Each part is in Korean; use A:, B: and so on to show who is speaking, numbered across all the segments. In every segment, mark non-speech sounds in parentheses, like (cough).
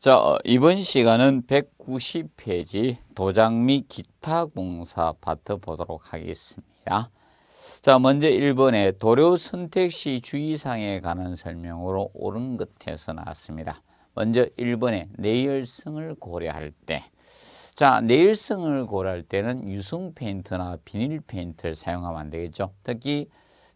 A: 자, 어, 이번 시간은 190페이지 도장 및 기타 공사 파트 보도록 하겠습니다. 자, 먼저 1번에 도료 선택 시 주의사항에 관한 설명으로 옳은 것에서 나왔습니다. 먼저 1번에 내열성을 고려할 때 자, 내열성을 고려할 때는 유성 페인트나 비닐 페인트를 사용하면 안 되겠죠. 특히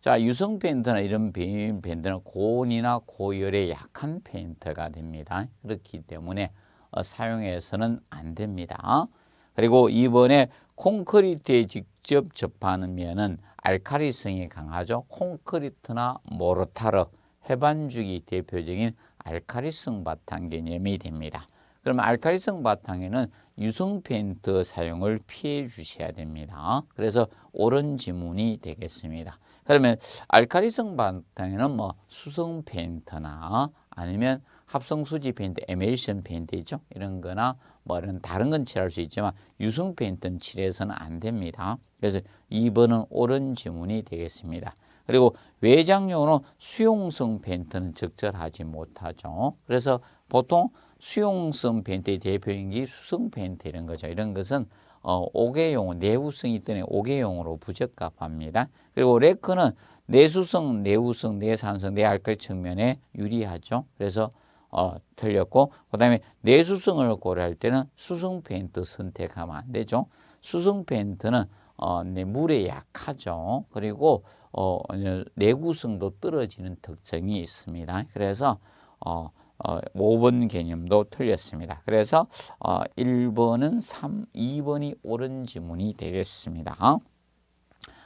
A: 자, 유성 페인트나 이런 페인트는 고온이나 고열에 약한 페인트가 됩니다. 그렇기 때문에 어, 사용해서는 안 됩니다. 그리고 이번에 콘크리트에 직접 접하는 면은 알카리성이 강하죠. 콘크리트나 모르타르, 해반죽이 대표적인 알카리성 바탕 개념이 됩니다. 그러면 알카리성 바탕에는 유성 페인트 사용을 피해 주셔야 됩니다. 그래서 옳은 지문이 되겠습니다. 그러면 알카리성 반탕에는뭐 수성 페인트나 아니면 합성 수지 페인트, 에메이션 페인트죠. 이런 거나 뭐 이런 다른 건 칠할 수 있지만 유성 페인트는 칠해서는 안 됩니다. 그래서 2번은 옳은 지문이 되겠습니다. 그리고 외장용으로 수용성 페인트는 적절하지 못하죠. 그래서 보통 수용성 페인트의 대표인 게 수성 페인트 이런 거죠. 이런 것은 오개용 어, 내후성이 있더니 오개용으로 부적합합니다. 그리고 레크는 내수성, 내후성, 내산성, 내알칼 측면에 유리하죠. 그래서 어, 틀렸고 그 다음에 내수성을 고려할 때는 수성 페인트 선택하면 안 되죠. 수성 페인트는 어, 물에 약하죠. 그리고 어, 내구성도 떨어지는 특징이 있습니다. 그래서 어, 어, 5번 개념도 틀렸습니다. 그래서 어, 1번은 3, 2번이 옳은 지문이 되겠습니다.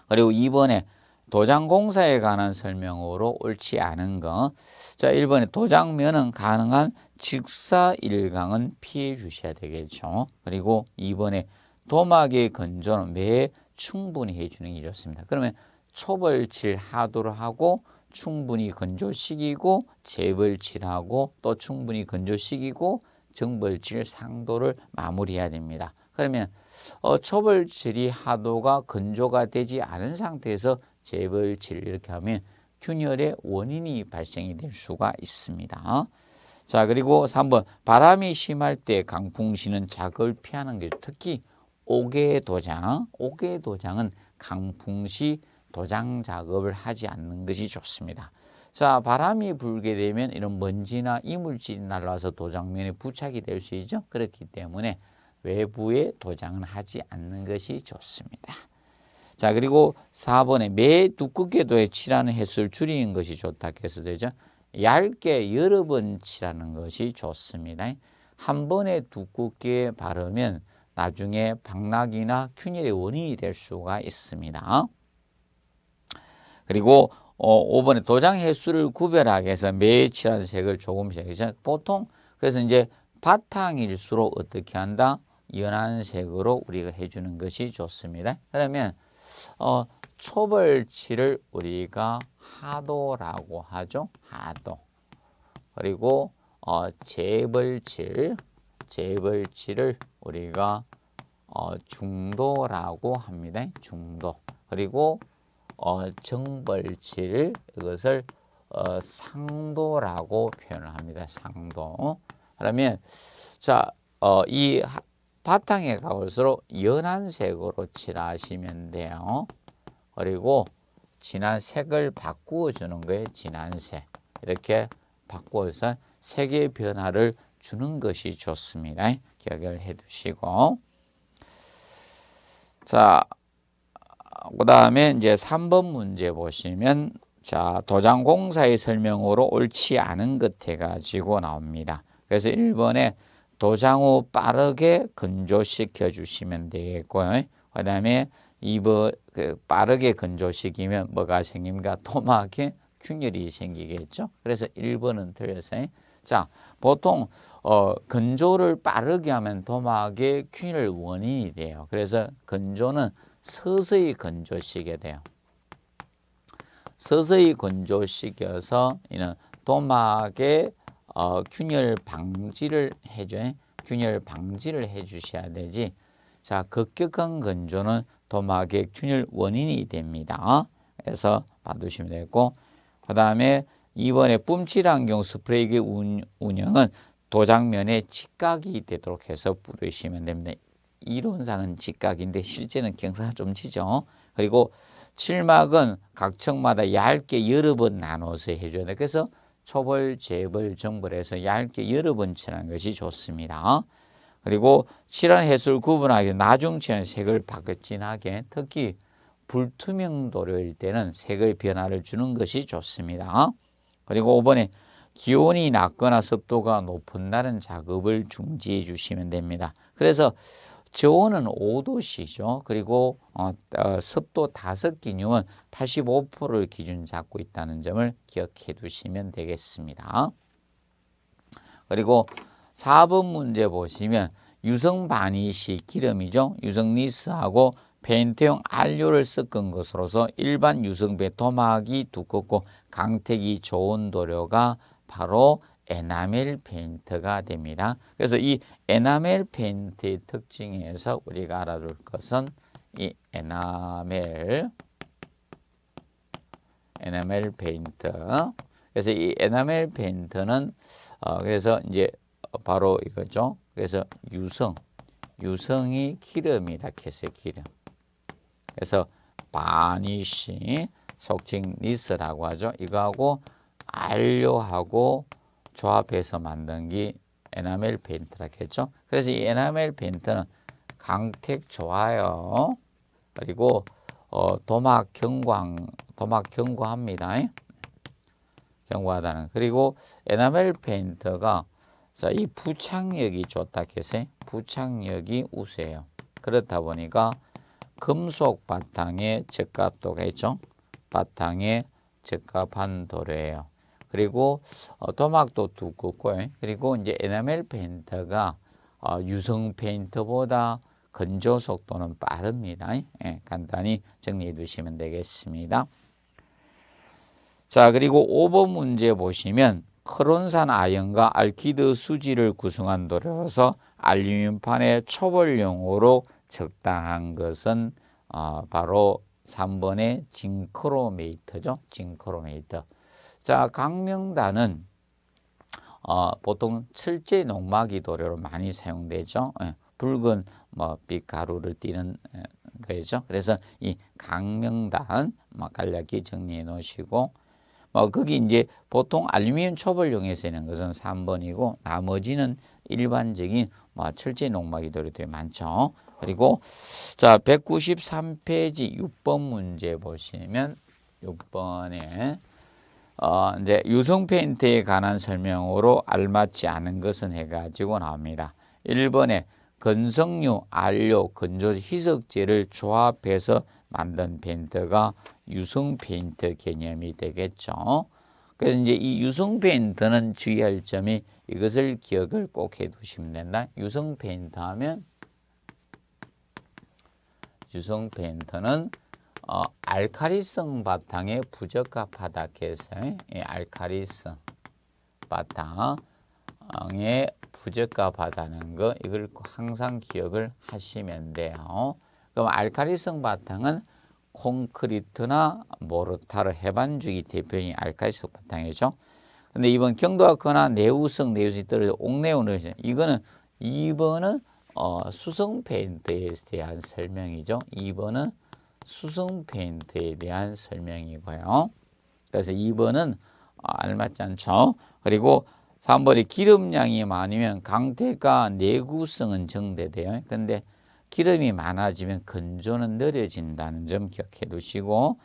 A: 그리고 2번에 도장공사에 관한 설명으로 옳지 않은 거. 자, 1번에 도장면은 가능한 직사일강은 피해 주셔야 되겠죠. 그리고 2번에 도막의 건조는 매 충분히 해주는 게 좋습니다. 그러면 초벌칠 하도를 하고 충분히 건조시키고 재벌칠하고 또 충분히 건조시키고 정벌칠 상도를 마무리해야 됩니다. 그러면 어, 처벌질이 하도가 건조가 되지 않은 상태에서 재벌질 이렇게 하면 균열의 원인이 발생이 될 수가 있습니다. 자 그리고 3번 바람이 심할 때 강풍시는 작을 피하는 게 특히 옥외 도장, 옥외 도장은 강풍시 도장 작업을 하지 않는 것이 좋습니다. 자, 바람이 불게 되면 이런 먼지나 이물질이 날라와서 도장면에 부착이 될 수 있죠. 그렇기 때문에 외부에 도장은 하지 않는 것이 좋습니다. 자, 그리고 4번에 매 두껍게도에 칠하는 횟수를 줄이는 것이 좋다 해서 되죠. 얇게 여러 번 칠하는 것이 좋습니다. 한 번에 두껍게 바르면 나중에 박락이나 균열의 원인이 될 수가 있습니다. 그리고 어, 5번에 도장 횟수를 구별하기 위해서 매칠한 색을 조금씩 보통 그래서 이제 바탕일수록 어떻게 한다? 연한 색으로 우리가 해주는 것이 좋습니다. 그러면 어, 초벌칠을 우리가 하도라고 하죠. 하도. 그리고 어, 재벌칠, 재벌칠을 우리가 어, 중도라고 합니다. 중도. 그리고 어, 정벌치 이것을 어, 상도라고 표현을 합니다. 상도. 그러면 자, 어, 이 바탕에 가볼수록 연한 색으로 칠하시면 돼요. 그리고 진한 색을 바꾸어 주는 거예요. 진한 색. 이렇게 바꾸어서 색의 변화를 주는 것이 좋습니다. 기억을 해 두시고. 자, 그 다음에 이제 3번 문제 보시면 자 도장공사의 설명으로 옳지 않은 것 해가지고 나옵니다. 그래서 1번에 도장 후 빠르게 건조시켜 주시면 되겠고요. 그 다음에 2번 그 빠르게 건조시키면 뭐가 생깁니까? 토막에 균열이 생기겠죠. 그래서 1번은 틀렸어요. 자, 보통 어, 건조를 빠르게 하면 도막에 균열 원인이 돼요. 그래서 건조는 서서히 건조시게 돼요. 서서히 건조시켜서 이는 도막의 어, 균열 방지를 해줘요. 균열 방지를 해주셔야 되지. 자, 급격한 건조는 도막의 균열 원인이 됩니다. 그래서 봐두시면 되고, 그 다음에 이번에 뿜칠 안경 스프레이기 운영은 도장면에 직각이 되도록 해서 뿌리시면 됩니다. 이론상은 직각인데 실제는 경사가 좀 지죠. 그리고 칠막은 각층마다 얇게 여러 번 나눠서 해줘야 돼. 그래서 초벌, 재벌, 정벌해서 얇게 여러 번 칠하는 것이 좋습니다. 그리고 칠한 해수를 구분하기 나중 칠한 색을 바꿔 진하게 특히 불투명 도료일 때는 색의 변화를 주는 것이 좋습니다. 그리고 이번에 기온이 낮거나 습도가 높은 날은 작업을 중지해 주시면 됩니다. 그래서 저온은 5도씨죠. 그리고 어, 어, 습도 다섯 기뉴은 85%를 기준 잡고 있다는 점을 기억해 두시면 되겠습니다. 그리고 4번 문제 보시면 유성 바니시 기름이죠. 유성 니스하고 벤테용 알료를 섞은 것으로서 일반 유성배 토막이 두껍고 강택이 좋은 도료가 바로 에나멜 페인트가 됩니다. 그래서 이 에나멜 페인트의 특징에서 우리가 알아둘 것은 이 에나멜 에나멜 페인트 그래서 이 에나멜 페인트는 어, 그래서 이제 바로 이거죠. 그래서 유성 유성이 기름이라 했어 기름. 그래서 바니시 속칭 니스라고 하죠. 이거하고 알료하고 조합해서 만든 게 에나멜 페인트라고 했죠. 그래서 이 에나멜 페인트는 강택 좋아요. 그리고 어, 도막 경광, 도막 경과합니다. 경과하다는. 그리고 에나멜 페인트가 자, 이 부착력이 좋다 했어요. 부착력이 우세요. 그렇다 보니까 금속 바탕에 적합도가 있죠. 바탕에 적합한 도래예요. 그리고 어, 도막도 두껍고 그리고 이제 에나멜 페인트가 어, 유성 페인트보다 건조 속도는 빠릅니다. 예, 간단히 정리해 두시면 되겠습니다. 자 그리고 5번 문제 보시면 크론산 아연과 알키드 수지를 구성한 돌에서 알루미늄판의 초벌용으로 적당한 것은 어, 바로 3번의 징크로메이터죠. 징크로메이터. 자, 강명단은 어, 보통 철제 농막이 도료로 많이 사용되죠. 예, 붉은 뭐 빛가루를 띠는 예, 거죠. 그래서 이 강명단 막 뭐 간략히 정리해 놓으시고 뭐 거기 이제 보통 알루미늄 첩을 용해서는 것은 3번이고 나머지는 일반적인 뭐 철제 농막이 도료들이 많죠. 그리고 자 193페이지 6번 문제 보시면 6번에 어, 이제 유성 페인트에 관한 설명으로 알맞지 않은 것은 해가지고 나옵니다. 1번에 건성류, 알료, 건조, 희석제를 조합해서 만든 페인트가 유성 페인트 개념이 되겠죠. 그래서 이제 이 유성 페인트는 주의할 점이 이것을 기억을 꼭 해두시면 된다. 유성 페인트 하면 유성 페인트는 어, 알카리성 바탕에 부적합하다 해서 예, 알카리성 바탕에 부적합하다는 거 이걸 항상 기억을 하시면 돼요. 그럼 알카리성 바탕은 콘크리트나 모르타르 해반죽이 대표적인 알칼리성 바탕이죠. 근데 이번 경도학거나 내우성, 내우성이 떨어져 옥내온을 이거는 2번은 어, 수성 페인트에 대한 설명이죠. 2번은 수성 페인트에 대한 설명이고요. 그래서 2번은 알맞지 않죠. 그리고 3번이 기름량이 많으면 강태가 내구성은 증대돼요. 근데 기름이 많아지면 건조는 느려진다는 점 기억해 두시고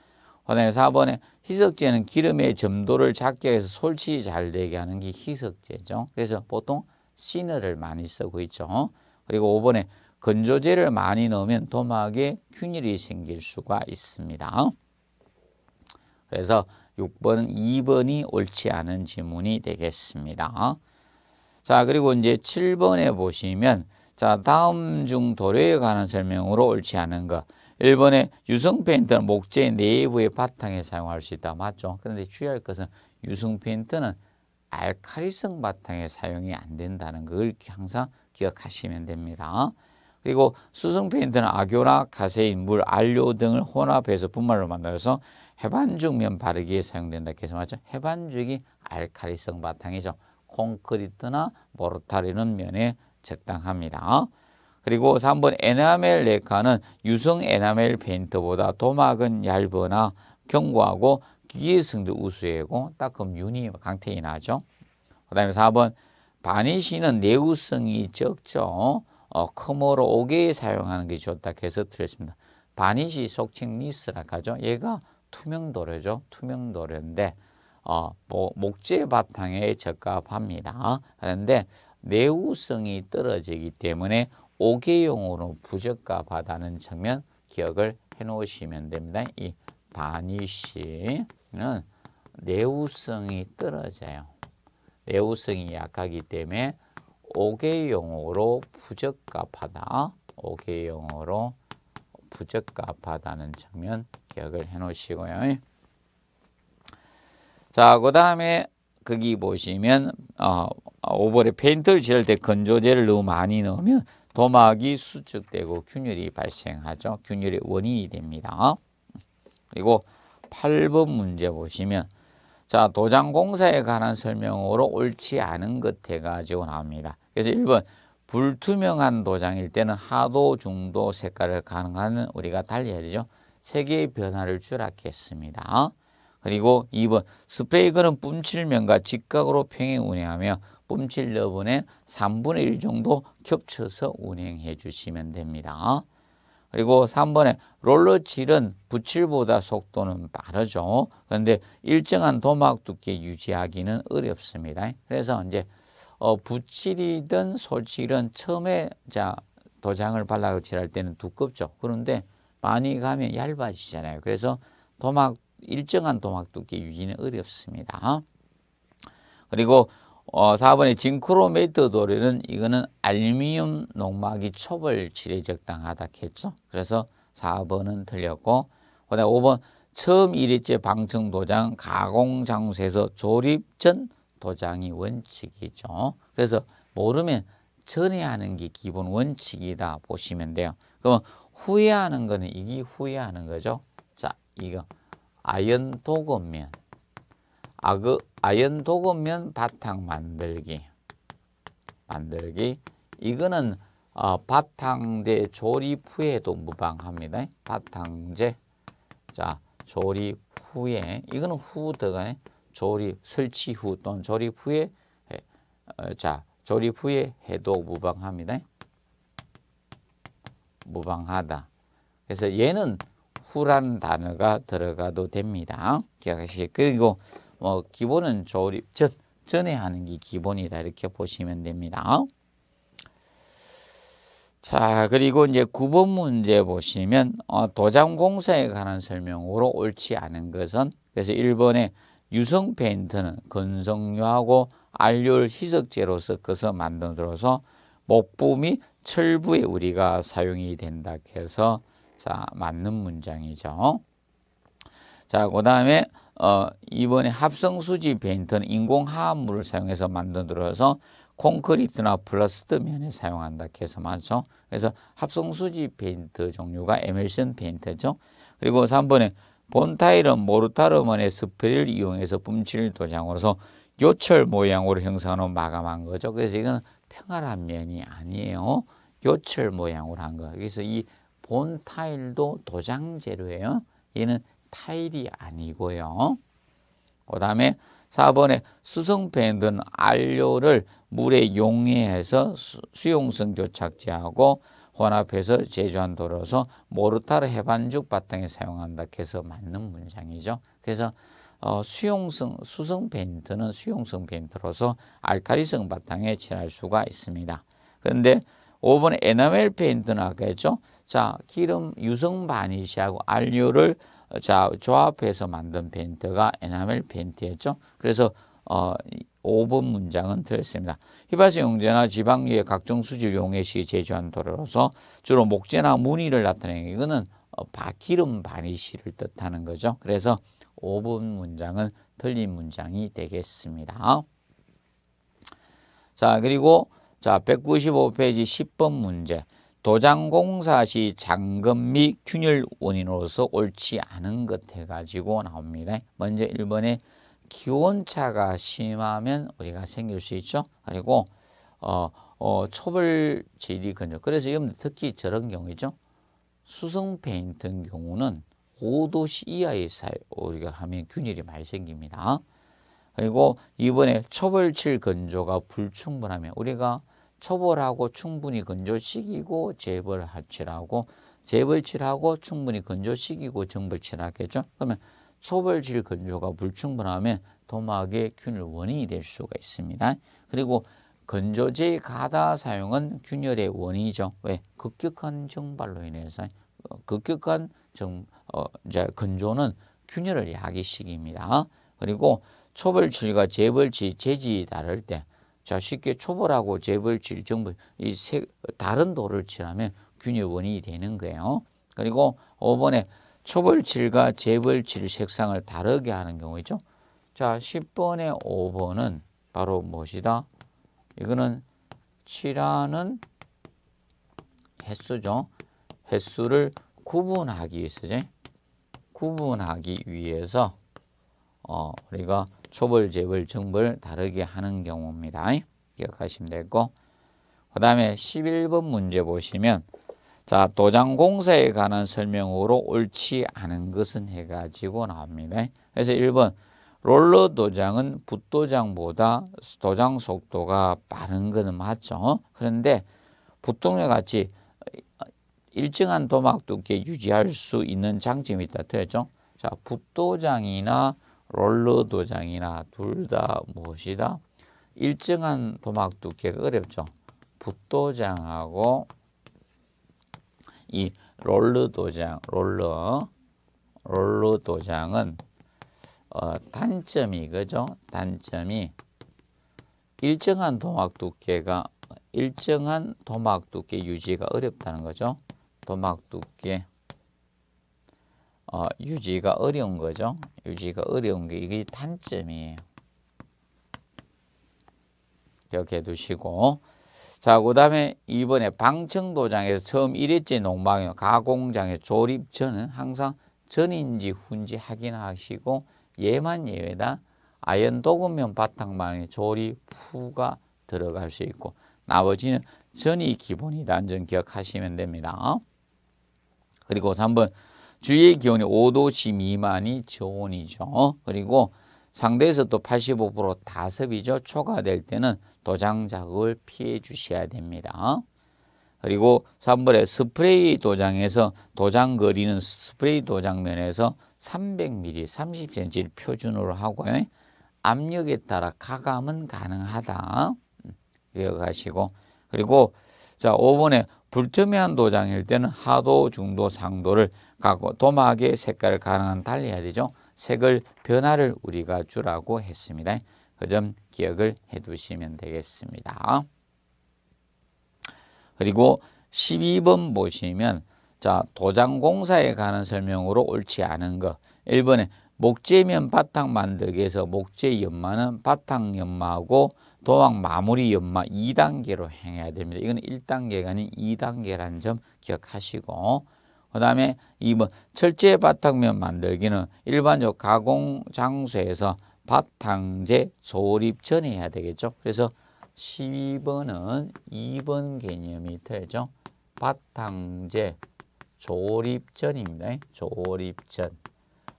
A: 그다음에 4번에 희석제는 기름의 점도를 작게 해서 솔직히 잘 되게 하는 게 희석제죠. 그래서 보통 시너를 많이 쓰고 있죠. 그리고 5번에 건조제를 많이 넣으면 도막에 균일이 생길 수가 있습니다. 그래서 6번, 2번이 옳지 않은 지문이 되겠습니다. 자, 그리고 이제 7번에 보시면 자, 다음 중 도료에 관한 설명으로 옳지 않은 것. 1번에 유성 페인트는 목재 내부의 바탕에 사용할 수 있다. 맞죠? 그런데 주의할 것은 유성 페인트는 알카리성 바탕에 사용이 안 된다는 걸 항상 기억하시면 됩니다. 그리고 수성 페인트는 아교나 가세인, 물, 알료 등을 혼합해서 분말로 만들어서 해반죽면 바르기에 사용된다 해서 맞죠? 해반죽이 알칼리성 바탕이죠. 콘크리트나 모르타르는 면에 적당합니다. 그리고 3번 에나멜 레카는 유성 에나멜 페인트보다 도막은 얇거나 견고하고 기계성도 우수하고 닦음 윤이 강태이 나죠. 그 다음에 4번 바니시는 내구성이 적죠. 어, 컴어로 오게 사용하는 게 좋다 해서 드렸습니다. 바니시 속칭 니스라 하죠. 얘가 투명 도료죠. 투명 도료인데 어, 뭐, 목재 바탕에 적합합니다. 그런데 내우성이 떨어지기 때문에 오개용으로 부적합하다는 측면 기억을 해놓으시면 됩니다. 이 바니시는 내우성이 떨어져요. 내우성이 약하기 때문에 5개 영어로 부적합하다. 5개 영어로 부적합하다는 장면 기억을 해 놓으시고요. 자, 그 다음에 거기 보시면 어, 오버에 페인트를 칠할 때 건조제를 너무 많이 넣으면 도막이 수축되고 균열이 발생하죠. 균열의 원인이 됩니다. 그리고 8번 문제 보시면 자 도장 공사에 관한 설명으로 옳지 않은 것 해가지고 나옵니다. 그래서 1번 불투명한 도장일 때는 하도, 중도, 색깔을 가능한 우리가 달려야 되죠. 색의 변화를 추락했습니다. 그리고 2번 스프레이건은 뿜칠면과 직각으로 평행 운행하며 뿜칠 여분의 3분의 1 정도 겹쳐서 운행해 주시면 됩니다. 그리고 3번에 롤러칠은 붓칠보다 속도는 빠르죠. 그런데 일정한 도막 두께 유지하기는 어렵습니다. 그래서 이제 어, 부칠이든 솔칠은 처음에 자 도장을 발라 칠할 때는 두껍죠. 그런데 많이 가면 얇아지잖아요. 그래서 도막 일정한 도막 두께 유지는 어렵습니다. 그리고 어, 4번의 징크로메이터 도리는 이거는 알루미늄 농막이 초벌 칠에 적당하다 했죠. 그래서 4번은 틀렸고 그다음 5번 처음 일회째 방청 도장 가공 장소에서 조립 전 도장이 원칙이죠. 그래서 모르면 전에 하는 게 기본 원칙이다 보시면 돼요. 그러 후회하는 거는 이게 후회하는 거죠. 자, 이거 아연 도금면 아, 그 아연 도금면 바탕 만들기 만들기 이거는 어, 바탕재 조립 후에도 무방합니다. 바탕재 자 조립 후에 이거는 후드가 조립, 설치 후 또는 조립 후에 어, 자 조립 후에 해도 무방합니다. 무방하다. 그래서 얘는 후란 단어가 들어가도 됩니다. 기억하시죠? 그리고 뭐 기본은 조립 전 전에 하는 게 기본이다 이렇게 보시면 됩니다. 자 그리고 이제 9번 문제 보시면 어, 도장 공사에 관한 설명으로 옳지 않은 것은 그래서 1번에 유성 페인트는 건성유하고 알률 희석제로서 그서 만들어서 목부미 철부에 우리가 사용이 된다 해서 자 맞는 문장이죠. 자, 그 다음에 어, 이번에 합성수지 페인트는 인공화합물을 사용해서 만들어서 콘크리트나 플라스트 면에 사용한다 해서 맞죠. 그래서 합성수지 페인트 종류가 에밀슨 페인트죠. 그리고 3번에 본타일은 모르타르먼의 스프릴 이용해서 뿜칠 도장으로서 요철 모양으로 형상으로 마감한 거죠. 그래서 이건 평활한 면이 아니에요. 요철 모양으로 한 거. 그래서 이 본 타일도 도장 재료예요. 얘는 타일이 아니고요. 그 다음에 4번에 수성 밴드는 알료를 물에 용해해서 수용성 교착제하고 혼합해서 제조한 도로서 모르타르 해반죽 바탕에 사용한다. 해서 맞는 문장이죠. 그래서 어, 수용성 수성 페인트는 수용성 페인트로서 알카리성 바탕에 칠할 수가 있습니다. 그런데 5번 에나멜 페인트는 아까 했죠. 자, 기름 유성 바니시하고 알료를 어, 자, 조합해서 만든 페인트가 에나멜 페인트였죠. 그래서 어, 5번 문장은 들었습니다 휘바스 용제나 지방유의 각종 수질 용해 시 제조한 도로로서 주로 목재나 무늬를 나타내는 이거는 어, 기름 바니시를 뜻하는 거죠. 그래서 5번 문장은 틀린 문장이 되겠습니다. 자 그리고 자 195페이지 10번 문제 도장 공사 시 잔금 및 균열 원인으로서 옳지 않은 것 해가지고 나옵니다. 먼저 1번에 기온차가 심하면 우리가 생길 수 있죠. 그리고 어, 어, 초벌질이 근접. 그래서 여러분 특히 저런 경우죠. 수성패인 등 경우는 5도씨 이하의 살 우리가 하면 균열이 많이 생깁니다. 그리고 이번에 초벌질 건조가 불충분하면 우리가 초벌하고 충분히 건조시키고 재벌 하치라고 재벌칠하고 충분히 건조시키고 정벌칠하겠죠. 그러면 소벌질 건조가 불충분하면 도막의 균열 원인이 될 수가 있습니다. 그리고 건조제 가다 사용은 균열의 원인이죠. 왜? 급격한 증발로 인해서 어, 급격한 정, 어, 이제 건조는 균열을 야기시킵니다. 그리고 초벌질과 재벌질, 재질 다를 때, 자, 쉽게 초벌하고 재벌질, 정벌, 이 세, 다른 도를 칠하면 균열 원인이 되는 거예요. 그리고 5번에 초벌질과 재벌질 색상을 다르게 하는 경우이죠. 자, 10번의 5번은 바로 무엇이다? 이거는 칠하는 횟수죠. 횟수를 구분하기 위해서죠. 구분하기 위해서 어, 우리가 초벌, 재벌, 정벌 다르게 하는 경우입니다. 기억하시면 되고 그 다음에 11번 문제 보시면 자, 도장 공사에 관한 설명으로 옳지 않은 것은 해가지고 나옵니다. 그래서 1번 롤러 도장은 붓도장보다 도장 속도가 빠른 것은 맞죠. 그런데 보통과 같이 일정한 도막 두께 유지할 수 있는 장점이 있다. 틀렸죠? 자, 붓도장이나 롤러 도장이나 둘 다 무엇이다? 일정한 도막 두께가 어렵죠. 붓도장하고 이 롤러 도장, 롤러, 롤러 도장은 어, 단점이 그죠? 단점이 일정한 도막 두께가 일정한 도막 두께 유지가 어렵다는 거죠. 도막 두께 어, 유지가 어려운 거죠. 유지가 어려운 게 이게 단점이에요. 기억해 두시고 자, 그 다음에 이번에 방청도장에서 처음 일했째농방이가공장에 조립 전은 항상 전인지 후인지 확인하시고 예만 예외다. 아연 도금면 바탕망에 조립 후가 들어갈 수 있고 나머지는 전이 기본이다. 안전 기억하시면 됩니다. 그리고 3번 주의 기온이 5도씨 미만이 저온이죠. 그리고 상대에서 또 85% 다습이죠. 초과될 때는 도장 자극을 피해 주셔야 됩니다. 그리고 3번에 스프레이 도장에서 도장 거리는 스프레이 도장면에서 300mm, 30cm를 표준으로 하고 요 압력에 따라 가감은 가능하다. 음, 기억하시고 그리고 자 5번에 불투명한 도장일 때는 하도, 중도, 상도를 갖고 도막의 색깔을 가능한 달리해야 되죠. 색을 변화를 우리가 주라고 했습니다. 그 점 기억을 해두시면 되겠습니다. 그리고 12번 보시면 자 도장공사에 관한 설명으로 옳지 않은 것 1번에 목재면 바탕 만들기에서 목재 연마는 바탕 연마하고 도항 마무리 연마 2단계로 행해야 됩니다. 이건 1단계가 아닌 2단계라는 점 기억하시고 그 다음에 2번 철제 바탕면 만들기는 일반적 가공 장소에서 바탕재 조립 전에 해야 되겠죠. 그래서 12번은 2번 개념이 되죠 바탕재 조립 전입니다. 조립 전.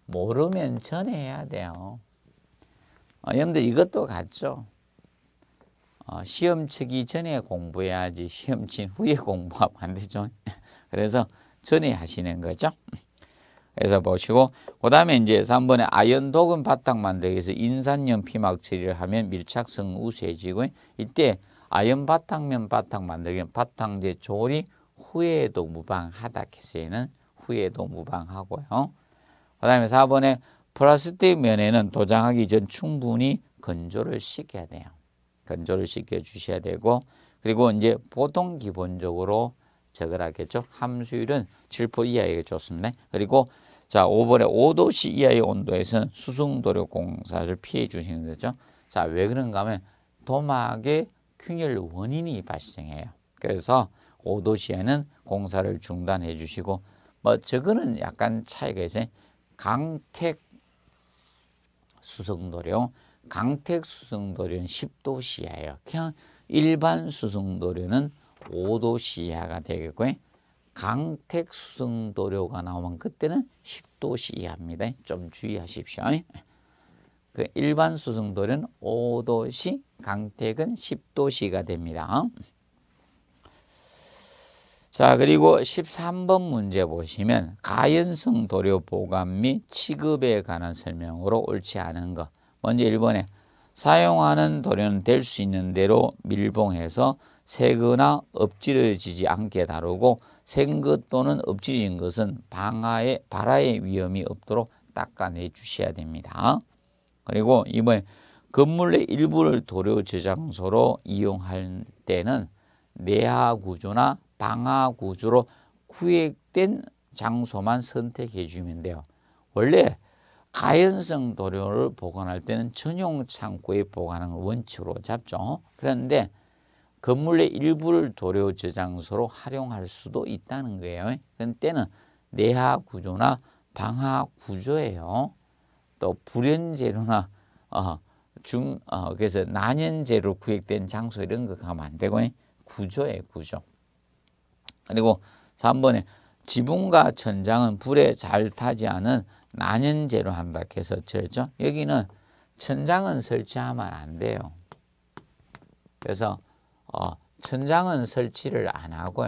A: 모르면 전에 해야 돼요. 어, 여러분들 이것도 같죠. 어, 시험 치기 전에 공부해야지 시험 친 후에 공부하면 안 되죠. (laughs) 그래서 전에 하시는 거죠. 그래서 보시고 그 다음에 이제 3번에 아연 독은 바탕 만들기 위해서 인산염 피막 처리를 하면 밀착성 우세지고 이때 아연 바탕면 바탕 만들기 바탕제 조리 후에도 무방하다 캐세는 후에도 무방하고요. 그 다음에 4번에 플라스틱 면에는 도장하기 전 충분히 건조를 시켜야 돼요. 건조를 시켜 주셔야 되고 그리고 이제 보통 기본적으로 적으라겠죠. 함수율은 7% 이하에 좋습니다. 그리고 자 5번에 5도씨 이하의 온도에서는 수승도료 공사를 피해 주시는 거죠. 자왜 그런가 하면 도막의 균열 원인이 발생해요. 그래서 5도씨에는 공사를 중단해 주시고 뭐 저거는 약간 차이가 있어요. 강택 수성도료, 강택 수성도료는 10도씨예요. 그냥 일반 수성도료는 5도 이하가 되겠고 강택 수성도료가 나오면 그때는 10도 이하입니다. 좀 주의하십시오. 그 일반 수성도료는 5도씨, 강택은 10도씨가 됩니다. 자 그리고 13번 문제 보시면 가연성 도료 보관 및 취급에 관한 설명으로 옳지 않은 것 먼저 1번에 사용하는 도료는 될 수 있는 대로 밀봉해서 새거나 엎질러지지 않게 다루고 생것 또는 엎질러진 것은 방아에 발화의 위험이 없도록 닦아내 주셔야 됩니다. 그리고 이번에 건물의 일부를 도료 저장소로 이용할 때는 내하 구조나 방하 구조로 구획된 장소만 선택해 주면 돼요. 원래 가연성 도료를 보관할 때는 전용 창고에 보관하는 원칙으로 잡죠. 그런데 건물의 일부를 도료 저장소로 활용할 수도 있다는 거예요. 그때는 내하 구조나 방하 구조예요. 또 불연제로나 어, 중 어, 그래서 난연제로 구획된 장소 이런 거 가면 안 되고 구조예 구조. 그리고 3번에 지붕과 천장은 불에 잘 타지 않은 난연재로 한다 해서 철죠. 여기는 천장은 설치하면 안 돼요. 그래서 어, 천장은 설치를 안 하고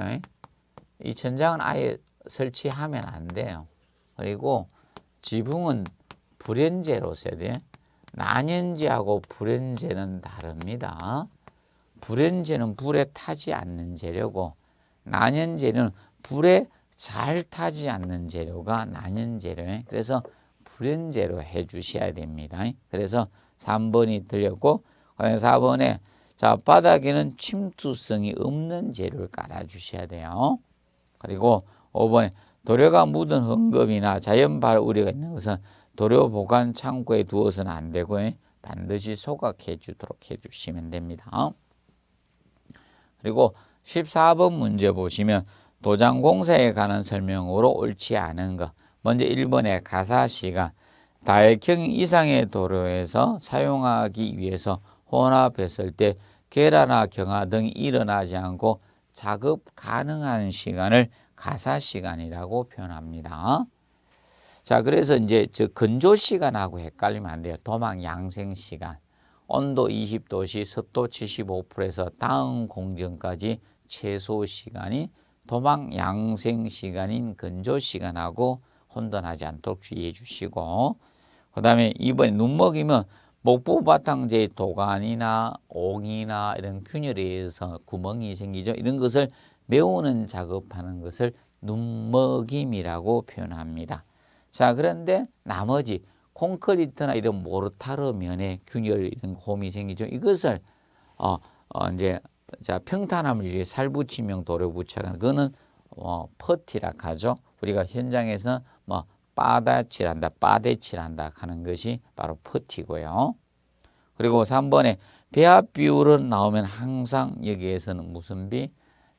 A: 이 천장은 아예 설치하면 안 돼요. 그리고 지붕은 불연재로 써야 돼. 난연재하고 불연재는 다릅니다. 불연재는 불에 타지 않는 재료고 난연재는 불에 잘 타지 않는 재료가 난연재료예요. 그래서 불연재로 해 주셔야 됩니다. 그래서 3번이 들렸고 4번에 자, 바닥에는 침투성이 없는 재료를 깔아주셔야 돼요. 그리고 5번에 도료가 묻은 헝겊이나 자연발 우려가 있는 것은 도료 보관 창고에 두어서는 안 되고 반드시 소각해 주도록 해 주시면 됩니다. 그리고 14번 문제 보시면 도장 공사에 관한 설명으로 옳지 않은 것. 먼저 1번에 가사 시간 다액형 이상의 도료에서 사용하기 위해서 혼합했을 때 계라나 경화 등이 일어나지 않고 작업 가능한 시간을 가사 시간이라고 표현합니다. 자, 그래서 이제 저 건조 시간하고 헷갈리면 안 돼요. 도망 양생 시간. 온도 20도시, 습도 75%에서 다음 공정까지 최소 시간이 도망 양생 시간인 건조 시간하고 혼돈하지 않도록 주의해 주시고 그 다음에 이번에 눈 먹이면 목부 바탕제의 도관이나 옹이나 이런 균열에 의해서 구멍이 생기죠. 이런 것을 메우는 작업하는 것을 눈먹임이라고 표현합니다. 자 그런데 나머지 콘크리트나 이런 모르타르 면에 균열 이런 홈이 생기죠. 이것을 어, 어 이제 자 평탄함을 위해 살붙이명 도로 부착하는 그거는 어, 퍼티라 하죠. 우리가 현장에서 뭐 빠다칠한다, 빠대칠한다 하는 것이 바로 퍼티고요. 그리고 3번에 배합 비율은 나오면 항상 여기에서는 무슨 비?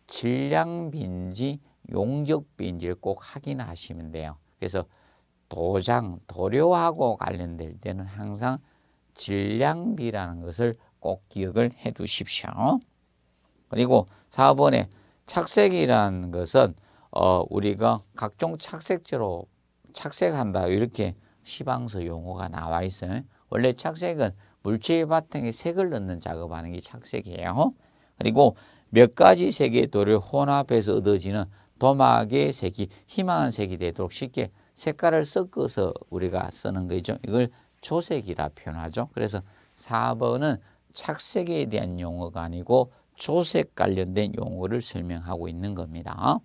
A: 질량비인지 용적비인지를 꼭 확인하시면 돼요. 그래서 도장, 도료하고 관련될 때는 항상 질량비라는 것을 꼭 기억을 해 두십시오. 그리고 4번에 착색이라는 것은 어, 우리가 각종 착색제로 착색한다. 이렇게 시방서 용어가 나와 있어요. 원래 착색은 물체의 바탕에 색을 넣는 작업하는 게 착색이에요. 그리고 몇 가지 색의 돌을 혼합해서 얻어지는 도막의 색이 희망한 색이 되도록 쉽게 색깔을 섞어서 우리가 쓰는 거죠. 이걸 조색이라 표현하죠. 그래서 4번은 착색에 대한 용어가 아니고 조색 관련된 용어를 설명하고 있는 겁니다.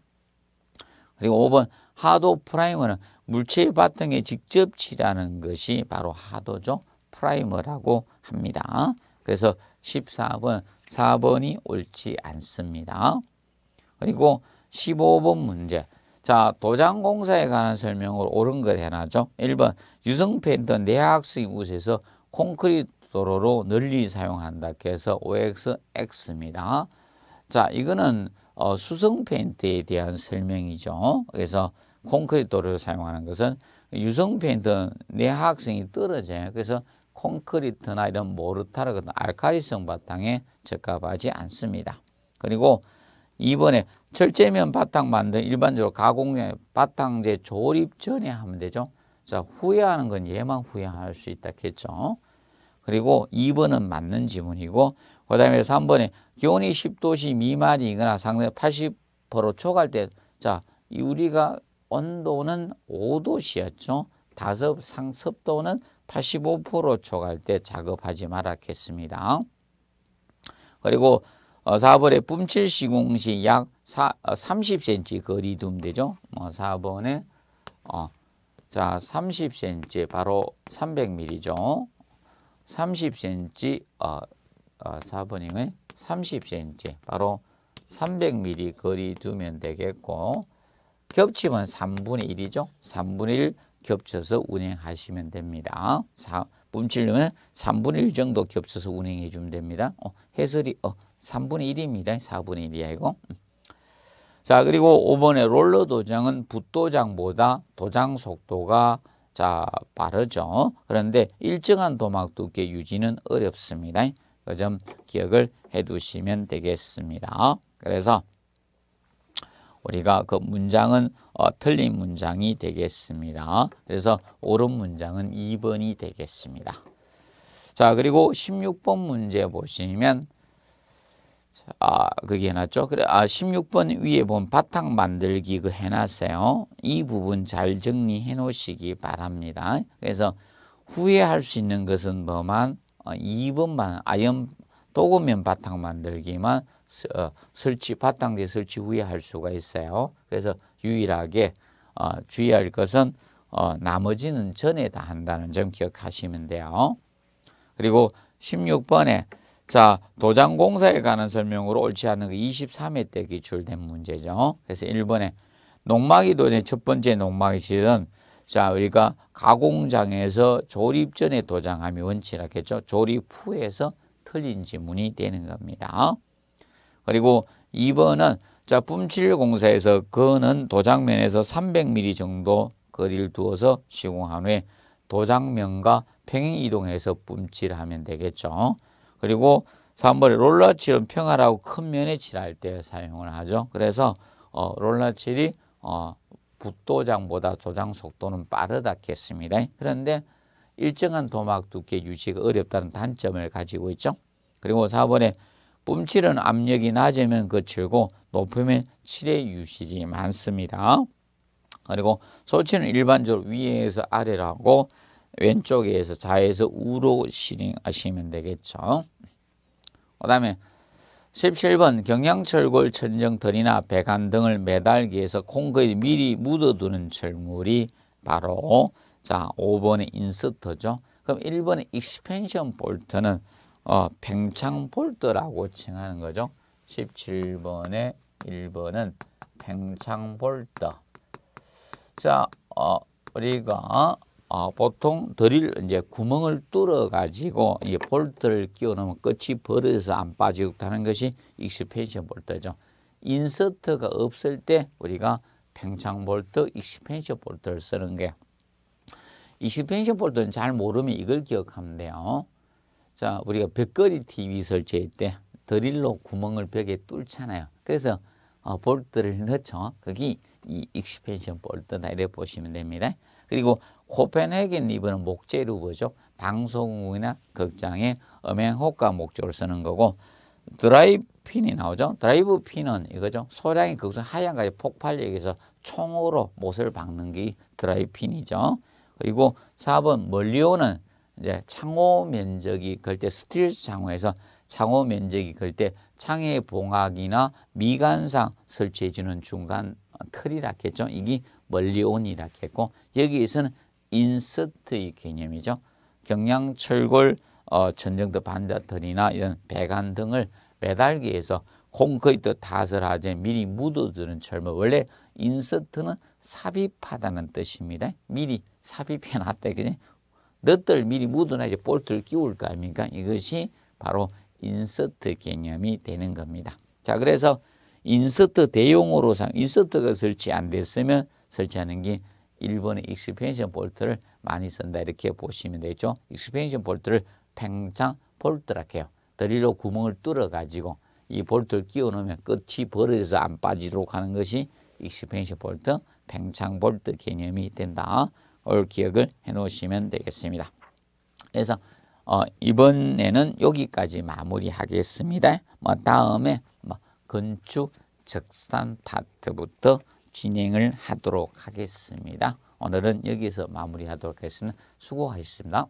A: 그리고 5번 하도 프라이머는 물체의 바탕에 직접 칠하는 것이 바로 하도죠. 프라이머라고 합니다. 그래서 14번, 4번이 옳지 않습니다. 그리고 15번 문제. 자, 도장공사에 관한 설명으로 옳은 걸 해놔죠. 1번, 유성펜턴 내학수인 곳에서 콘크리트 도로로 널리 사용한다. 그래서 OXX입니다. 자, 이거는 어, 수성 페트에 대한 설명이죠. 그래서 콘크리트를 사용하는 것은 유성 페인트내학성이 떨어져요. 그래서 콘크리트나 이런 모르타르 같은 알카리성 바탕에 적합하지 않습니다. 그리고 이번에 철제면 바탕 만든 일반적으로 가공에바탕제 조립 전에 하면 되죠. 자, 후회하는 건 얘만 후회할 수 있다겠죠. 그리고 2번은 맞는 지문이고 그 다음에 3번에 기온이 10도씨 미만이거나 상대 80% 초갈 때 자, 우리가 온도는 5도씨였죠. 다습 상습도는 85% 초과할 때 작업하지 말았겠습니다. 그리고 어, 사번에 뿜칠 시공시 약 30cm 어, 거리 두 되죠. 4번에 뭐, 어, 자 30cm 바로 300mm죠. 30cm 어, 어 4번이면 30cm 바로 300mm 거리 두면 되겠고 겹치면 3분의 1이죠. 3분의 1 겹쳐서 운행하시면 됩니다. 4, 뿜치려면 3분의 1 정도 겹쳐서 운행해 주면 됩니다. 어, 해설이 어, 3분의 1입니다. 4분의 1이야 이거. 자 그리고 5번에 롤러 도장은 붓도장보다 도장 속도가 자 빠르죠. 그런데 일정한 도막 두께 유지는 어렵습니다. 그 점 기억을 해 두시면 되겠습니다. 그래서 우리가 그 문장은 어, 틀린 문장이 되겠습니다. 그래서 옳은 문장은 2번이 되겠습니다. 자, 그리고 16번 문제 보시면 아, 그게 해놨죠? 그래, 아, 16번 위에 보면 바탕 만들기 그 해놨어요. 이 부분 잘 정리해 놓으시기 바랍니다. 그래서 후회할 수 있는 것은 뭐만 2번만 어, 아연 도금면 바탕 만들기만 어, 설치 바탕재 설치 후에 할 수가 있어요. 그래서 유일하게 어, 주의할 것은 어, 나머지는 전에 다 한다는 점 기억하시면 돼요. 그리고 16번에 자 도장 공사에 관한 설명으로 옳지 않은 23회 그 때 기출된 문제죠. 그래서 1번에 농막이 도전의 첫 번째 농막이 실은 자 우리가 가공장에서 조립 전에 도장함이 원칙이라겠죠. 조립 후에서 틀린 지문이 되는 겁니다. 그리고 2번은 자 뿜칠 공사에서 그는 도장면에서 300mm 정도 거리를 두어서 시공한 후에 도장면과 평행 이동해서 뿜칠하면 되겠죠. 그리고 3번에 롤러칠은 평하라고 큰 면에 칠할 때 사용을 하죠. 그래서 어, 롤러칠이 어, 붓도장보다 도장 속도는 빠르다겠습니다. 그런데 일정한 도막 두께 유지가 어렵다는 단점을 가지고 있죠. 그리고 4번에 뿜치는 압력이 낮으면 거칠고 높으면 칠의 유실이 많습니다. 그리고 소치는 일반적으로 위에서 아래라고 왼쪽에서 좌에서 우로 실행하시면 되겠죠. 그 다음에 17번 경량철골 천정털이나 배관 등을 매달기 위해서 콩크리 미리 묻어두는 철물이 바로 자, 5번의 인서터죠. 그럼 1번의 익스펜션 볼트는 어, 팽창 볼트라고 칭하는 거죠. 17번의 1번은 팽창 볼트. 자, 어, 우리가 어, 보통 드릴 이제 구멍을 뚫어 가지고 이 볼트를 끼워 넣으면 끝이 벌어져서 안 빠지고 하는 것이 익스펜션 볼트죠. 인서트가 없을 때 우리가 팽창 볼트, 익스펜션 볼트를 쓰는 게 익스펜션 폴더는 잘 모르면 이걸 기억하면 돼요. 자, 우리가 벽걸이 TV 설치할 때 드릴로 구멍을 벽에 뚫잖아요. 그래서 어, 볼트를 넣죠. 거기 이 익스펜션 볼트다 이렇게 보시면 됩니다. 그리고 코펜하겐 리브는 목재 루브죠. 방송국이나 극장에 음향 효과 목적으로 쓰는 거고 드라이 핀이 나오죠. 드라이브 핀은 이거죠. 소량의 극성 하얀 가지 폭발력에서 총으로 못을 박는 게드라이 핀이죠. 그리고 4번 멀리오는 이제 창호 면적이 클때 스틸스 창호에서 창호 면적이 클때창의 봉학이나 미관상 설치해 주는 중간 틀이라겠죠. 이게 멀리온이라겠고 여기에서는 인서트의 개념이죠. 경량철골 어, 천정도 반자털이나 이런 배관 등을 매달기에서 콘크리트 타설하지 미리 묻어두는 철물 원래 인서트는 삽입하다는 뜻입니다. 미리 삽입해 놨다. 그지? 넛들 미리 묻어놔야지 볼트를 끼울 거 아닙니까? 이것이 바로 인서트 개념이 되는 겁니다. 자, 그래서 인서트 대용으로상 인서트가 설치 안 됐으면 설치하는 게 일본의 익스펜션 볼트를 많이 쓴다 이렇게 보시면 되죠. 익스펜션 볼트를 팽창 볼트라 해요. 드릴로 구멍을 뚫어 가지고 이 볼트를 끼워 놓으면 끝이 벌어져서 안 빠지도록 하는 것이 익스펜션 볼트 팽창볼트 개념이 된다. 올 기억을 해놓으시면 되겠습니다. 그래서 어, 이번에는 여기까지 마무리하겠습니다. 뭐 다음에 뭐 건축 적산 파트부터 진행을 하도록 하겠습니다. 오늘은 여기서 마무리하도록 하겠습니다. 수고하셨습니다.